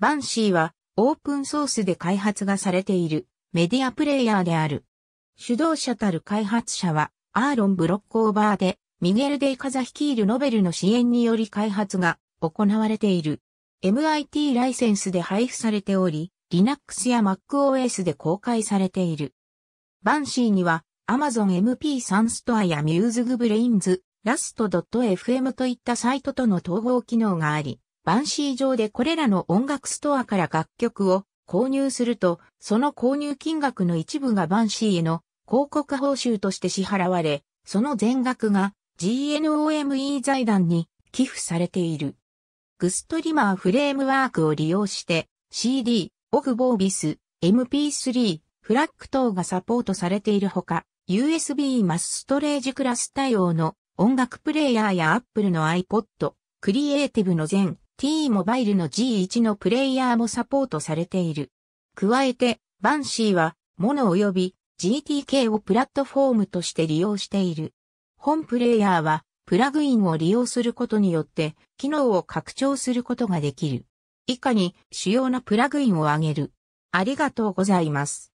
バンシーはオープンソースで開発がされているメディアプレイヤーである。主導者たる開発者はアーロン・ブロックオーバーでミゲル・デイ・カザ率いるノベルの支援により開発が行われている。MIT ライセンスで配布されており、Linux や MacOS で公開されている。バンシーには Amazon MP3 ストアや m u s g o b r a i n s l a s t f m といったサイトとの統合機能があり、バンシー上でこれらの音楽ストアから楽曲を購入すると、その購入金額の一部がバンシーへの広告報酬として支払われ、その全額が GNOME 財団に寄付されている。グストリマーフレームワークを利用して CD、オフボービス、MP3、フラッグ等がサポートされているほか、USB マスストレージクラス対応の音楽プレイヤーや Apple の iPod、クリエイティブの全 T モバイルの G1 のプレイヤーもサポートされている。加えて、バンシーは、モノ及び GTK をプラットフォームとして利用している。本プレイヤーは、プラグインを利用することによって、機能を拡張することができる。以下に、主要なプラグインを挙げる。ありがとうございます。